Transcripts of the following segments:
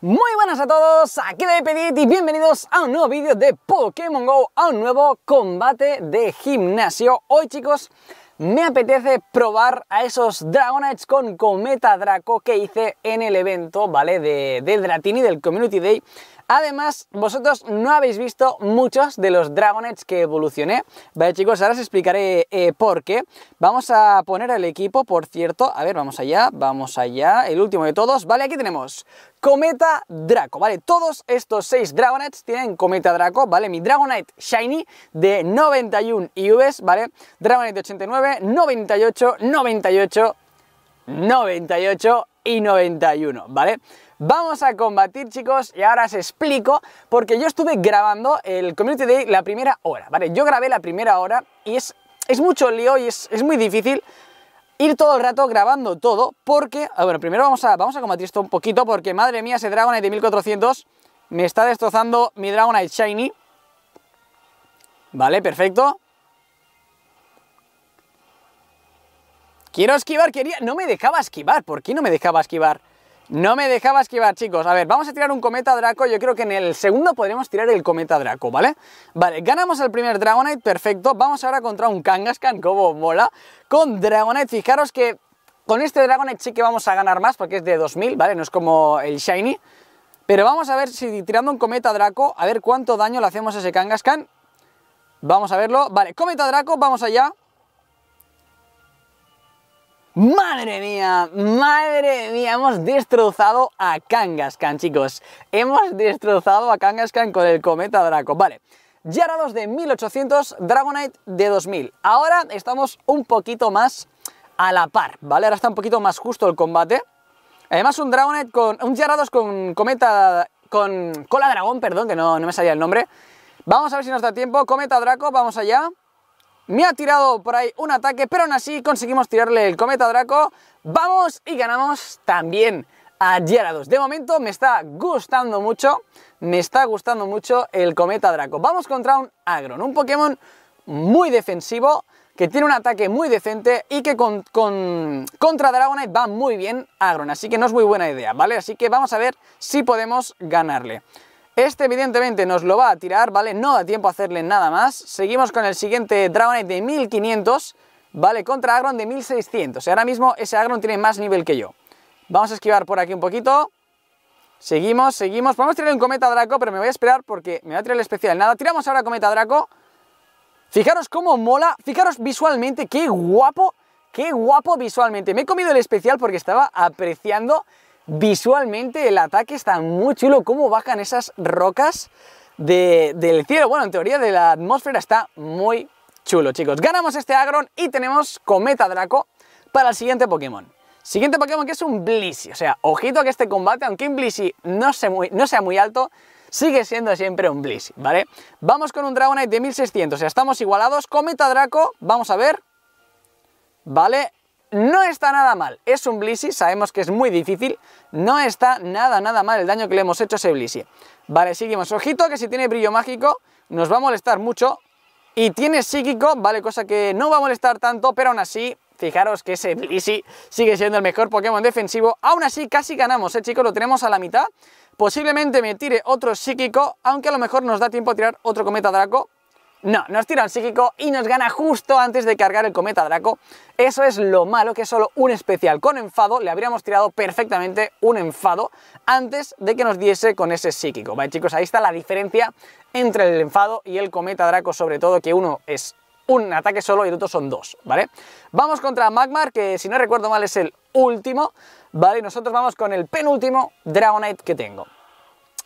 Muy buenas a todos, aquí de Pedit y bienvenidos a un nuevo vídeo de Pokémon GO, a un nuevo combate de gimnasio. Hoy chicos, me apetece probar a esos Dragonites con Cometa Draco que hice en el evento, ¿vale? De, de Dratini, del Community Day Además, vosotros no habéis visto muchos de los Dragonets que evolucioné. Vale chicos, ahora os explicaré eh, por qué. Vamos a poner el equipo, por cierto. A ver, vamos allá, vamos allá. El último de todos. Vale, aquí tenemos Cometa Draco, ¿vale? Todos estos seis Dragonets tienen Cometa Draco, ¿vale? Mi Dragonite Shiny de 91 IVs, ¿vale? Dragonite 89, 98, 98, 98 y 91, ¿vale? Vamos a combatir, chicos, y ahora os explico, porque yo estuve grabando el Community Day la primera hora, ¿vale? Yo grabé la primera hora y es, es mucho lío y es, muy difícil ir todo el rato grabando todo, porque... Ah, bueno, primero vamos a, vamos a combatir esto un poquito, porque madre mía, ese Dragonite de 1400 me está destrozando mi Dragonite Shiny. Vale, perfecto. Quiero esquivar, quería... No me dejaba esquivar. ¿Por qué no me dejaba esquivar? No me dejaba esquivar, chicos. A ver, vamos a tirar un cometa Draco. Yo creo que en el segundo podremos tirar el cometa Draco, ¿vale? Vale, ganamos el primer Dragonite, perfecto. Vamos ahora contra un Kangaskhan, como mola. Con Dragonite, fijaros que con este Dragonite sí que vamos a ganar más porque es de 2000, ¿vale? No es como el Shiny. Pero vamos a ver si tirando un cometa Draco, a ver cuánto daño le hacemos a ese Kangaskhan. Vamos a verlo. Vale, cometa Draco, vamos allá. Madre mía, madre mía, hemos destrozado a Kangaskhan, chicos. Hemos destrozado a Kangaskhan con el cometa Draco. Vale, Gyarados de 1800, Dragonite de 2000. Ahora estamos un poquito más a la par, ¿vale? Ahora está un poquito más justo el combate. Además un Dragonite con... un Gyarados con cometa... con cola dragón, perdón, que no, no me salía el nombre. Vamos a ver si nos da tiempo. Cometa Draco, vamos allá. Me ha tirado por ahí un ataque, pero aún así conseguimos tirarle el cometa Draco. Vamos y ganamos también a Gyarados. De momento me está gustando mucho, me está gustando mucho el cometa Draco. Vamos contra un Agron, un Pokémon muy defensivo, que tiene un ataque muy decente y que con, contra Dragonite va muy bien Agron, así que no es muy buena idea, ¿vale? Así que vamos a ver si podemos ganarle. Este evidentemente nos lo va a tirar, ¿vale? No da tiempo a hacerle nada más. Seguimos con el siguiente Dragonite de 1500, ¿vale? Contra Agron de 1600. Y ahora mismo ese Agron tiene más nivel que yo. Vamos a esquivar por aquí un poquito. Seguimos, seguimos. Podemos tirar un Cometa Draco, pero me voy a esperar porque me va a tirar el especial. Nada, tiramos ahora Cometa Draco. Fijaros cómo mola, fijaros visualmente, qué guapo, qué guapo visualmente. Me he comido el especial porque estaba apreciando Visualmente el ataque está muy chulo, cómo bajan esas rocas del cielo. Bueno, en teoría de la atmósfera está muy chulo, chicos. Ganamos este Agron y tenemos Cometa Draco para el siguiente Pokémon. Siguiente Pokémon que es un Blissey, o sea, ojito que este combate, aunque un Blissey no, sea muy, alto, sigue siendo siempre un Blissey, ¿vale? Vamos con un Dragonite de 1600, o sea, estamos igualados, Cometa Draco, vamos a ver, ¿vale? no está nada mal. Es un Blissey, sabemos que es muy difícil. No está nada, nada mal el daño que le hemos hecho a ese Blissey. Vale, seguimos. Ojito que si tiene brillo mágico nos va a molestar mucho. Y tiene psíquico, vale, cosa que no va a molestar tanto, pero aún así... Fijaros que ese Blissey sigue siendo el mejor Pokémon defensivo. Aún así, casi ganamos, ¿eh, chicos? Lo tenemos a la mitad. Posiblemente me tire otro psíquico, aunque a lo mejor nos da tiempo a tirar otro Cometa Draco no, nos tira un psíquico y nos gana justo antes de cargar el cometa Draco. Eso es lo malo, que solo un especial con enfado le habríamos tirado perfectamente un enfado antes de que nos diese con ese psíquico. Vale, chicos, ahí está la diferencia entre el enfado y el cometa Draco, sobre todo que uno es un ataque solo y el otro son dos, ¿vale? Vamos contra Magmar, que si no recuerdo mal es el último, ¿vale? Nosotros vamos con el penúltimo Dragonite que tengo.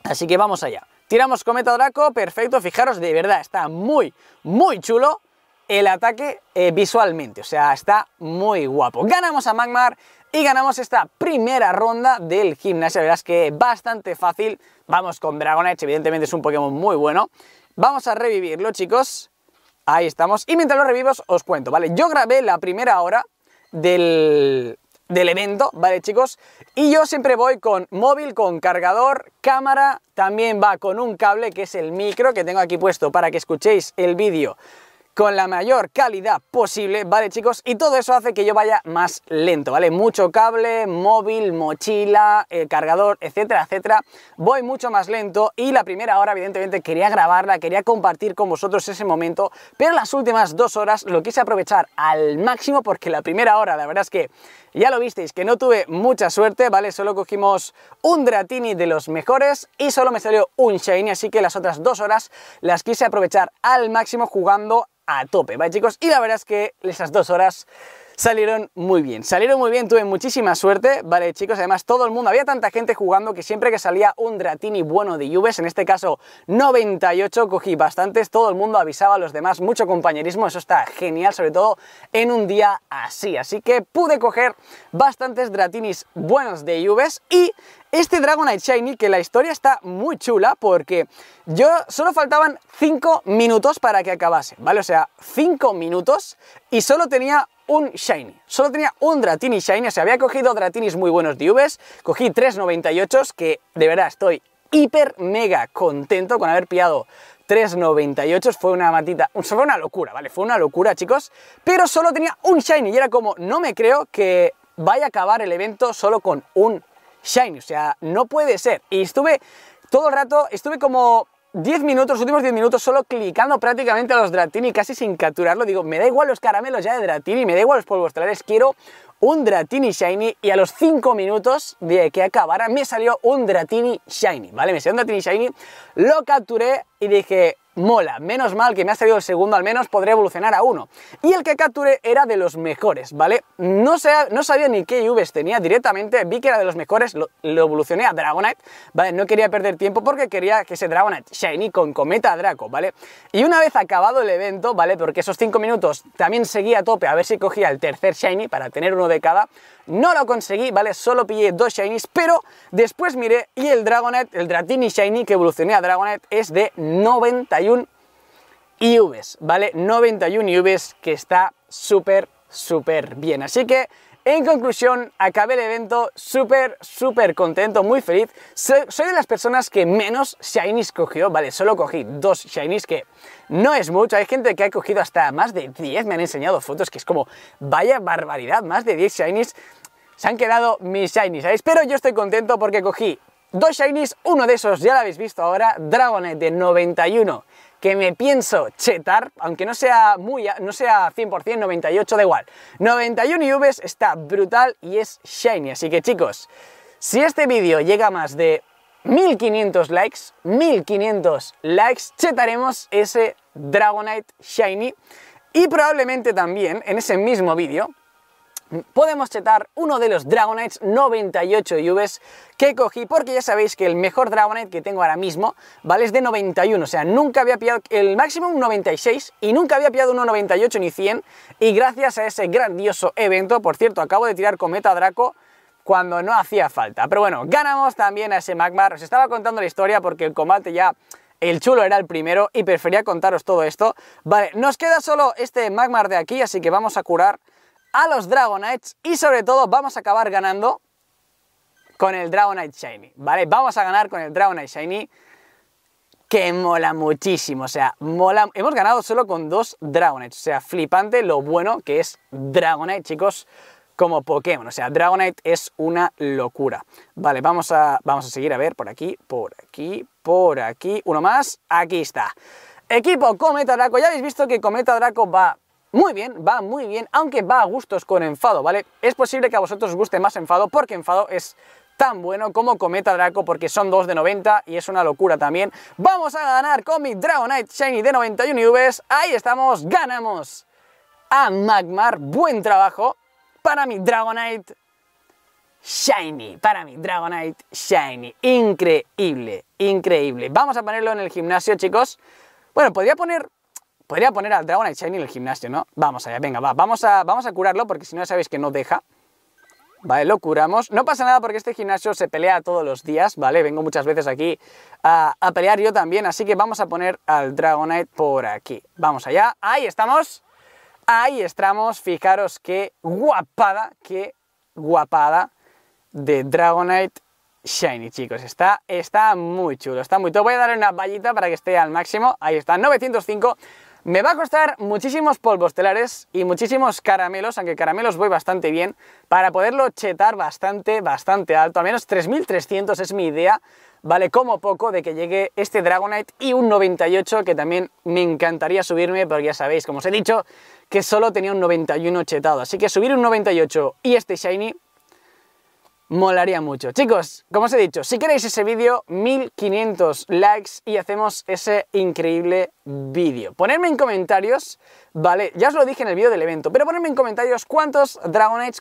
Así que vamos allá. Tiramos Cometa Draco, perfecto, fijaros, de verdad, está muy, muy chulo el ataque eh, visualmente, o sea, está muy guapo. Ganamos a Magmar y ganamos esta primera ronda del gimnasio, verás es que bastante fácil. Vamos con Dragonite, evidentemente es un Pokémon muy bueno. Vamos a revivirlo, chicos. Ahí estamos. Y mientras lo revivos, os cuento, ¿vale? Yo grabé la primera hora del, de elemento, ¿vale chicos? Y yo siempre voy con móvil, con cargador, cámara, también va con un cable que es el micro que tengo aquí puesto para que escuchéis el vídeo con la mayor calidad posible, ¿vale chicos? Y todo eso hace que yo vaya más lento, ¿vale? Mucho cable, móvil, mochila, eh, cargador, etcétera, etcétera. Voy mucho más lento y la primera hora evidentemente quería grabarla, quería compartir con vosotros ese momento, pero las últimas dos horas lo quise aprovechar al máximo porque la primera hora, la verdad es que ya lo visteis, que no tuve mucha suerte, ¿vale? Solo cogimos un Dratini de los mejores y solo me salió un Shiny, así que las otras dos horas las quise aprovechar al máximo jugando a tope, ¿vale chicos? Y la verdad es que esas dos horas salieron muy bien. Salieron muy bien, tuve muchísima suerte, ¿vale, chicos? Además, todo el mundo, había tanta gente jugando que siempre que salía un Dratini bueno de Juves, en este caso 98, cogí bastantes, todo el mundo avisaba a los demás, mucho compañerismo, eso está genial, sobre todo en un día así. Así que pude coger bastantes Dratinis buenos de Juves y este Dragonite Shiny, que la historia está muy chula porque yo solo faltaban 5 minutos para que acabase, ¿vale? O sea, 5 minutos y solo tenía un Shiny. Solo tenía un Dratini Shiny, o sea, había cogido Dratinis muy buenos de UVs, cogí 398 que de verdad estoy hiper mega contento con haber pillado 3.98, fue una matita, fue una locura, ¿vale? Fue una locura, chicos, pero solo tenía un Shiny y era como, no me creo que vaya a acabar el evento solo con un Shiny, o sea, no puede ser. Y estuve todo el rato, estuve como 10 minutos, últimos 10 minutos, solo clicando prácticamente a los Dratini, casi sin capturarlo. Digo, me da igual los caramelos ya de Dratini, me da igual los polvos estelares, quiero un Dratini Shiny y a los 5 minutos de que acabara me salió un Dratini Shiny, ¿vale? Me salió un Dratini Shiny, lo capturé y dije, mola. Menos mal que me ha salido el segundo, al menos podré evolucionar a uno. Y el que capturé era de los mejores, ¿vale? No, no sabía ni qué UVs tenía directamente, vi que era de los mejores, lo, evolucioné a Dragonite, ¿vale? No quería perder tiempo porque quería que ese Dragonite Shiny con Cometa Draco, ¿vale? Y una vez acabado el evento, ¿vale? Porque esos 5 minutos también seguía a tope a ver si cogía el tercer Shiny para tener uno de cada, no lo conseguí, ¿vale? Solo pillé dos Shinies, pero después miré y el Dragonite, el Dratini Shiny que evolucioné a Dragonite es de 91 91 IVs, ¿vale? 91 IVs que está súper, súper bien. Así que en conclusión, acabé el evento súper, súper contento, muy feliz. Soy, de las personas que menos shinies cogió, vale, solo cogí dos shinies, que no es mucho. Hay gente que ha cogido hasta más de 10, me han enseñado fotos, que es como, vaya barbaridad, más de 10 shinies. Se han quedado mis shinies, Pero yo estoy contento porque cogí Dos Shinies, uno de esos ya lo habéis visto ahora, Dragonite de 91, que me pienso chetar, aunque no sea, muy, no sea 100% 98, da igual. 91 UVs está brutal y es Shiny, así que chicos, si este vídeo llega a más de 1500 likes, 1500 likes, chetaremos ese Dragonite Shiny y probablemente también en ese mismo vídeo podemos chetar uno de los Dragonites 98 UVs que cogí, porque ya sabéis que el mejor Dragonite que tengo ahora mismo, ¿vale? Es de 91, o sea, nunca había pillado el máximo un 96 y nunca había pillado uno 98 ni 100, y gracias a ese grandioso evento, por cierto, acabo de tirar Cometa Draco, cuando no hacía falta. Pero bueno, ganamos también a ese Magmar. Os estaba contando la historia porque el combate ya... El chulo era el primero y prefería contaros todo esto. Vale, nos queda solo este Magmar de aquí, así que vamos a curar a los Dragonites y sobre todo vamos a acabar ganando con el Dragonite Shiny, ¿vale? Vamos a ganar con el Dragonite Shiny que mola muchísimo, o sea, mola... Hemos ganado solo con dos Dragonites, o sea, flipante lo bueno que es Dragonite, chicos, como Pokémon, o sea, Dragonite es una locura. Vale, vamos a, vamos a seguir, a ver, por aquí, por aquí, por aquí, uno más, aquí está. Equipo Cometa Draco, ya habéis visto que Cometa Draco va muy bien, va muy bien, aunque va a gustos con enfado, ¿vale? Es posible que a vosotros os guste más enfado porque enfado es tan bueno como Cometa Draco porque son dos de 90 y es una locura también. Vamos a ganar con mi Dragonite Shiny de 91 UVs. Ahí estamos, ganamos a Magmar. Buen trabajo para mi Dragonite Shiny, para mi Dragonite Shiny. Increíble, increíble. Vamos a ponerlo en el gimnasio, chicos. Bueno, podría poner Podría poner al Dragonite Shiny en el gimnasio, ¿no? Vamos allá, venga, va. Vamos a, vamos a curarlo porque si no sabéis que no deja. Vale, lo curamos. No pasa nada porque este gimnasio se pelea todos los días, ¿vale? Vengo muchas veces aquí a, pelear yo también, así que vamos a poner al Dragonite por aquí. Vamos allá. Ahí estamos. Ahí estamos. Fijaros qué guapada, qué guapada de Dragonite Shiny, chicos. Está, está muy chulo, está muy chulo. Voy a darle una vallita para que esté al máximo. Ahí está, 905. Me va a costar muchísimos polvos telares y muchísimos caramelos, aunque caramelos voy bastante bien, para poderlo chetar bastante, bastante alto. Al menos 3.300 es mi idea, vale como poco de que llegue este Dragonite y un 98 que también me encantaría subirme, porque ya sabéis, como os he dicho, que solo tenía un 91 chetado. Así que subir un 98 y este Shiny molaría mucho. Chicos, como os he dicho, si queréis ese vídeo, 1500 likes y hacemos ese increíble vídeo. Ponedme en comentarios, vale, ya os lo dije en el vídeo del evento, pero ponedme en comentarios cuántos Dragonites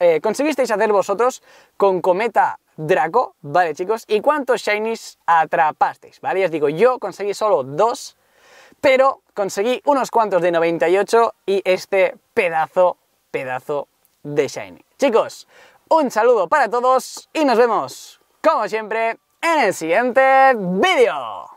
eh, conseguisteis hacer vosotros con Cometa Draco, vale chicos, y cuántos Shinies atrapasteis, vale, ya os digo, yo conseguí solo dos, pero conseguí unos cuantos de 98 y este pedazo, pedazo de Shiny. Chicos, un saludo para todos y nos vemos, como siempre, en el siguiente vídeo.